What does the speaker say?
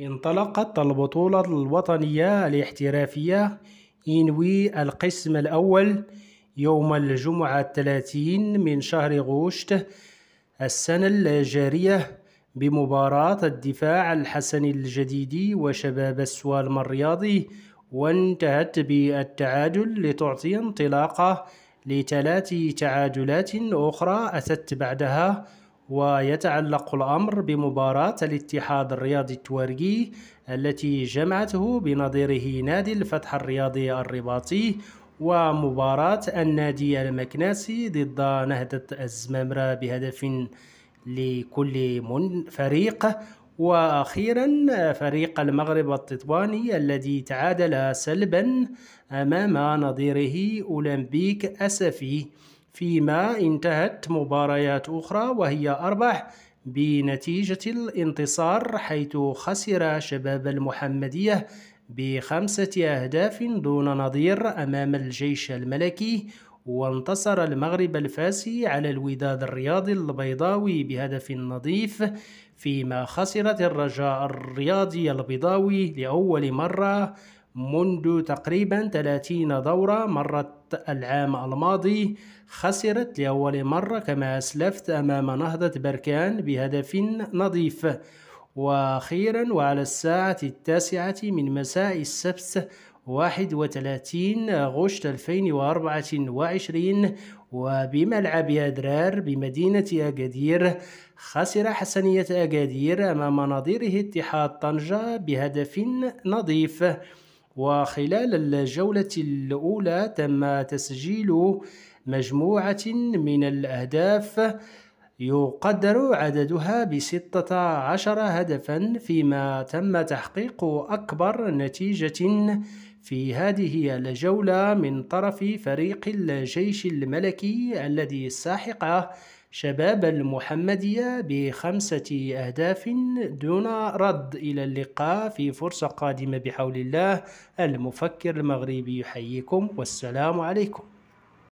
انطلقت البطولة الوطنية الاحترافية إنوي القسم الأول يوم الجمعة الثلاثين من شهر غوشت السنة الجارية بمباراة الدفاع الحسني الجديدي وشباب السوالم الرياضي وانتهت بالتعادل لتعطي انطلاقة لثلاث تعادلات أخرى أتت بعدها ويتعلق الأمر بمباراة الاتحاد الرياضي التوارقي التي جمعته بنظيره نادي الفتح الرياضي الرباطي ومباراة النادي المكناسي ضد نهضة الزمامرة بهدف لكل فريق وأخيرا فريق المغرب التطواني الذي تعادل سلبا أمام نظيره أولمبيك أسفي فيما انتهت مباريات أخرى وهي أرباح بنتيجة الانتصار حيث خسر شباب المحمدية بخمسة أهداف دون نظير أمام الجيش الملكي وانتصر المغرب الفاسي على الوداد الرياضي البيضاوي بهدف نظيف فيما خسرت الرجاء الرياضي البيضاوي لأول مرة منذ تقريبا 30 دورة مرت العام الماضي خسرت لأول مرة كما أسلفت أمام نهضة بركان بهدف نظيف وأخيرا وعلى الساعة التاسعة من مساء السبت 31 غشت 2024 وبملعب أدرار بمدينة أكادير خسر حسنية أكادير أمام نظيره اتحاد طنجة بهدف نظيف وخلال الجولة الأولى تم تسجيل مجموعة من الأهداف يقدر عددها بستة عشر هدفا فيما تم تحقيق أكبر نتيجة في هذه الجولة من طرف فريق الجيش الملكي الذي ساحق شباب المحمدية بخمسة أهداف دون رد إلى اللقاء في فرصة قادمة بحول الله المفكر المغربي يحييكم والسلام عليكم